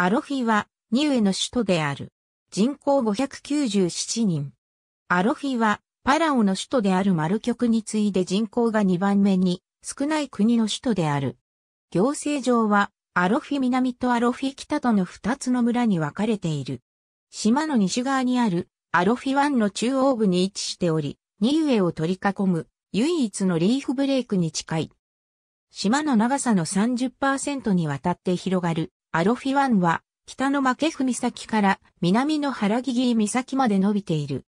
アロフィは、ニウエの首都である。人口597人。アロフィは、パラオの首都であるマル局に次いで人口が2番目に少ない国の首都である。行政上は、アロフィ南とアロフィ北との2つの村に分かれている。島の西側にあるアロフィ湾の中央部に位置しており、ニウエを取り囲む唯一のリーフブレイクに近い。島の長さの30%にわたって広がるアロフィンは、北の負フ岬から南の原木木岬まで伸びている。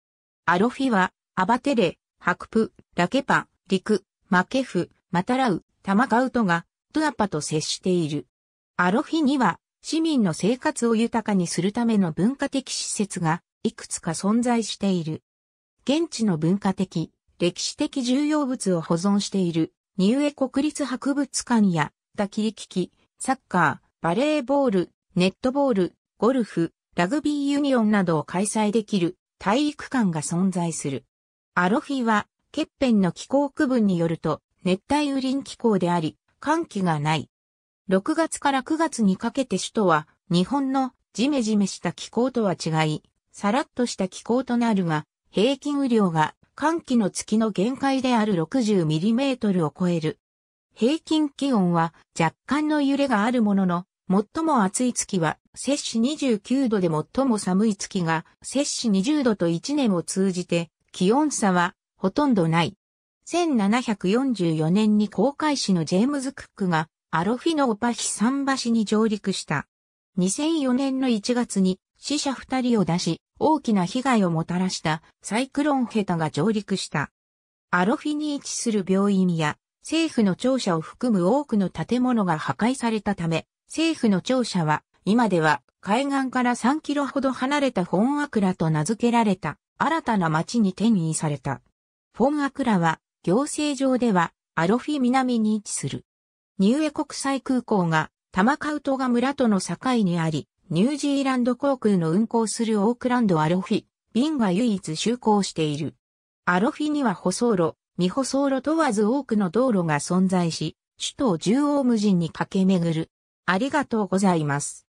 アロフィは、アバテレ、ハクプ、ラケパ、リク、マケフ、マタラウ、タマカウトが、トゥアパと接している。アロフィには、市民の生活を豊かにするための文化的施設が、いくつか存在している。現地の文化的、歴史的重要物を保存している、ニウエ国立博物館や、ダキリキキ、サッカー、バレーボール、ネットボール、ゴルフ、ラグビーユニオンなどを開催できる体育館が存在する。アロフィは、欠片の気候区分によると、熱帯雨林気候であり、寒気がない。6月から9月にかけて首都は、日本のジメジメした気候とは違い、さらっとした気候となるが、平均雨量が寒気の月の限界である 60mm を超える。平均気温は若干の揺れがあるものの、最も暑い月は、摂氏29度で最も寒い月が、摂氏20度と1年を通じて、気温差は、ほとんどない。1744年に航海士のジェームズ・クックが、アロフィノ・オパヒ桟橋に上陸した。2004年の1月に、死者2人を出し、大きな被害をもたらしたサイクロンヘタが上陸した。アロフィに位置する病院や政府の庁舎を含む多くの建物が破壊されたため、政府の庁舎は、今では海岸から3キロほど離れたフォンアクラと名付けられた新たな町に転移された。フォンアクラは行政上ではアロフィ南に位置する。ニューエ国際空港がタマカウトが村との境にあり、ニュージーランド航空の運航するオークランドアロフィ、便が唯一就航している。アロフィには舗装路、未舗装路問わず多くの道路が存在し、首都を縦横無尽に駆け巡るありがとうございます。